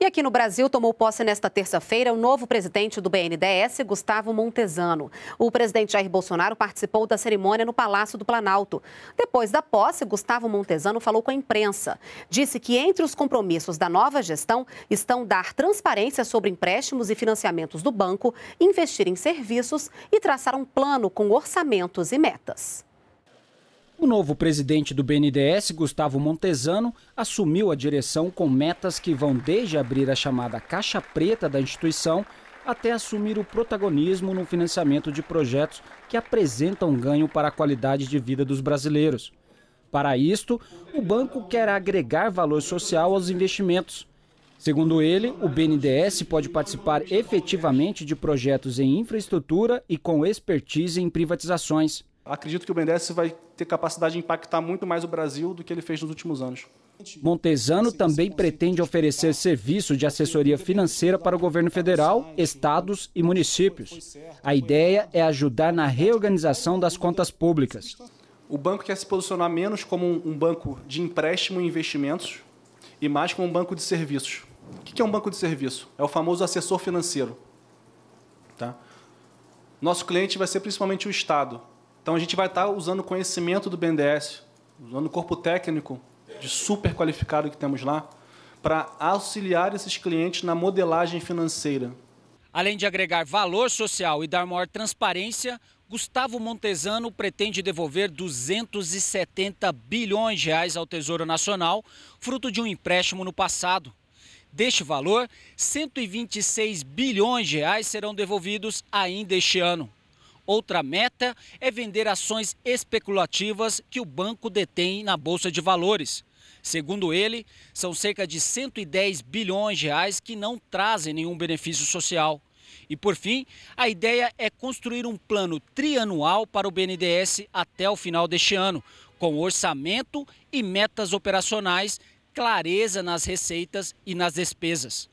E aqui no Brasil tomou posse nesta terça-feira o novo presidente do BNDES, Gustavo Montesano. O presidente Jair Bolsonaro participou da cerimônia no Palácio do Planalto. Depois da posse, Gustavo Montesano falou com a imprensa. Disse que entre os compromissos da nova gestão estão dar transparência sobre empréstimos e financiamentos do banco, investir em serviços e traçar um plano com orçamentos e metas. O novo presidente do BNDES, Gustavo Montesano, assumiu a direção com metas que vão desde abrir a chamada caixa preta da instituição até assumir o protagonismo no financiamento de projetos que apresentam ganho para a qualidade de vida dos brasileiros. Para isto, o banco quer agregar valor social aos investimentos. Segundo ele, o BNDES pode participar efetivamente de projetos em infraestrutura e com expertise em privatizações acredito que o BNDES vai ter capacidade de impactar muito mais o Brasil do que ele fez nos últimos anos. Montesano também pretende oferecer serviço de assessoria financeira para o governo federal, estados e municípios. A ideia é ajudar na reorganização das contas públicas. O banco quer se posicionar menos como um banco de empréstimo e investimentos e mais como um banco de serviços. O que é um banco de serviço? É o famoso assessor financeiro. Tá? Nosso cliente vai ser principalmente o Estado, então a gente vai estar usando o conhecimento do BNDES, usando o corpo técnico de super qualificado que temos lá, para auxiliar esses clientes na modelagem financeira. Além de agregar valor social e dar maior transparência, Gustavo Montesano pretende devolver 270 bilhões de reais ao Tesouro Nacional, fruto de um empréstimo no passado. Deste valor, 126 bilhões de reais serão devolvidos ainda este ano. Outra meta é vender ações especulativas que o banco detém na Bolsa de Valores. Segundo ele, são cerca de 110 bilhões de reais que não trazem nenhum benefício social. E por fim, a ideia é construir um plano trianual para o BNDES até o final deste ano, com orçamento e metas operacionais, clareza nas receitas e nas despesas.